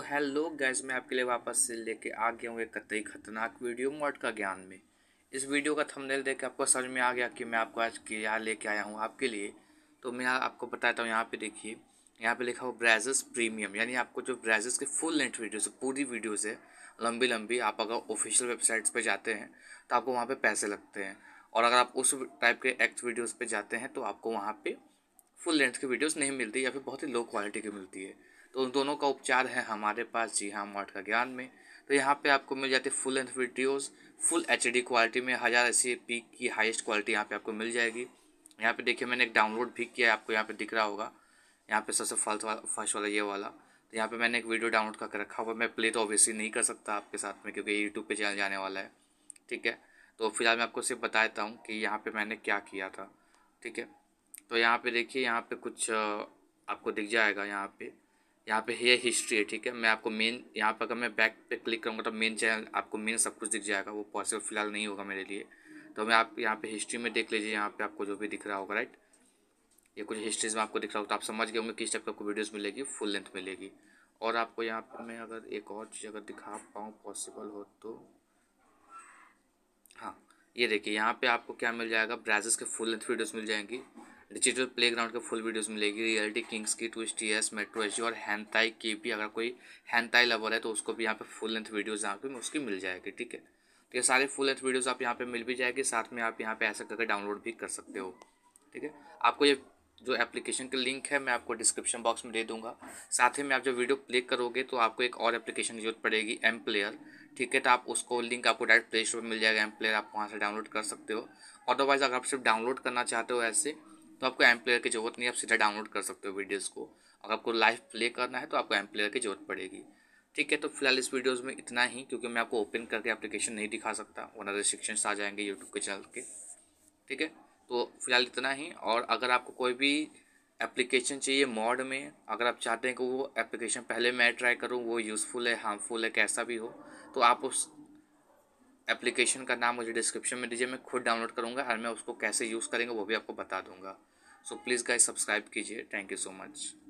तो hello guys मैं आपके लिए वापस से लेके आ गया हूँ एक कतई खतरनाक वीडियो मॉड का ज्ञान में इस वीडियो का थंबनेल देख के आपको समझ में आ गया कि मैं आपको आज क्या लेके आया हूँ आपके लिए तो मैं आपको बताता हूँ यहाँ पे देखिए यहाँ पे लिखा हुआ ब्राइजर्स प्रीमियम यानी आपको जो ब्राइजर्स के फुल लेंथ वीडियोज़ है पूरी वीडियोज़ है लंबी लंबी आप अगर ऑफिशियल वेबसाइट्स पर जाते हैं तो आपको वहाँ पर पैसे लगते हैं और अगर आप उस टाइप के एक्ट वीडियोज़ पर जाते हैं तो आपको वहाँ पर फुल लेंथ की वीडियोज़ नहीं मिलती या फिर बहुत ही लो क्वालिटी की मिलती है तो उन दोनों का उपचार है हमारे पास जी हाँ मॉड का ज्ञान में तो यहाँ पे आपको मिल जाते full length videos full H quality में हज़ार ए पी की हाईएस्ट क्वालिटी यहाँ पे आपको मिल जाएगी यहाँ पे देखिए मैंने एक डाउनलोड भी किया है आपको यहाँ पे दिख रहा होगा यहाँ पे सबसे फर्स्ट वाला फर्स्ट वाला ये वाला तो यहाँ पे मैंने एक वीडियो डाउनलोड करके रखा हुआ मैं प्ले तो ऑब्वियसली नहीं कर सकता आपके साथ में क्योंकि यूट्यूब पर चैनल जाने वाला है ठीक है तो फिलहाल मैं आपको सिर्फ बता देता हूँ कि यहाँ पर मैंने क्या किया था ठीक है तो यहाँ पर देखिए यहाँ पर कुछ आपको दिख जाएगा यहाँ पर यहाँ पे है हिस्ट्री है ठीक है मैं आपको मेन यहाँ पर अगर मैं बैक पे क्लिक करूँगा तो मेन चैनल आपको मेन सब कुछ दिख जाएगा वो पॉसिबल फिलहाल नहीं होगा मेरे लिए तो मैं आप यहाँ पे हिस्ट्री में देख लीजिए यहाँ पे आपको जो भी दिख रहा होगा राइट ये कुछ हिस्ट्रीज में आपको दिख रहा होगा तो आप समझ गए होंगे किस टाइप आपको वीडियोज़ मिलेगी फुल लेंथ मिलेगी और आपको यहाँ पर मैं अगर एक और चीज़ अगर दिखा पाऊँ पॉसिबल हो तो हाँ ये देखिए यहाँ पर आपको क्या मिल जाएगा ब्राजेस के फुल लेंथ वीडियोज़ मिल जाएंगी डिजिटल प्लेग्राउंड के फुल वीडियोस मिलेगी रियलिटी किंग्स की ट्विस्ट एस मेट्रो एच और हैंताई की भी अगर कोई हैंताई लवर है तो उसको भी यहाँ पे फुल लेंथ वीडियोज यहाँ पे उसकी मिल जाएगी ठीक है तो ये सारे फुल लेंथ वीडियोज आप यहाँ पे मिल भी जाएगी साथ में आप यहाँ पे ऐसा करके डाउनलोड भी कर सकते हो ठीक है आपको ये जो एप्लीकेशन की लिंक है मैं आपको डिस्क्रिप्शन बॉक्स में दे दूंगा साथ ही में आप जब वीडियो प्ले करोगे तो आपको एक और एप्लीकेशन की जरूरत पड़ेगी एम प्लेयर ठीक है तो आप उसको लिंक आपको डायरेक्ट प्ले स्टोर पर मिल जाएगा एम प्लेयर आप वहाँ से डाउनलोड कर सकते हो अदरवाइज अगर आप सिर्फ डाउनलोड करना चाहते हो ऐसे तो आपको एम प्लेयर की जरूरत नहीं आप सीधा डाउनलोड कर सकते हो वीडियोस को अगर आपको लाइव प्ले करना है तो आपको एम प्लेयर की जरूरत पड़ेगी ठीक है तो फिलहाल इस वीडियोज़ में इतना ही क्योंकि मैं आपको ओपन करके एप्लीकेशन नहीं दिखा सकता वरना रिस्ट्रिक्शंस आ जाएंगे यूट्यूब के चैनल के ठीक है तो फिलहाल इतना ही और अगर आपको कोई भी एप्लीकेशन चाहिए मॉड में अगर आप चाहते हैं कि वो एप्लीकेशन पहले मैं ट्राई करूँ वो यूज़फुल है हार्मफुल है कैसा भी हो तो आप उस एप्लीकेशन का नाम मुझे डिस्क्रिप्शन में दीजिए मैं खुद डाउनलोड करूँगा और मैं उसको कैसे यूज़ करेंगे वो भी आपको बता दूँगा सो प्लीज़ गाइस सब्सक्राइब कीजिए थैंक यू सो मच